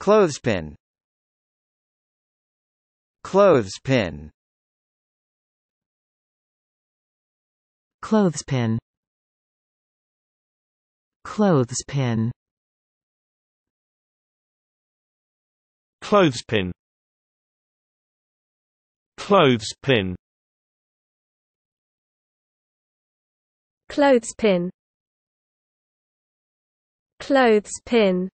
Clothespin Clothespin Clothespin Clothespin Clothespin Clothespin Clothespin Clothespin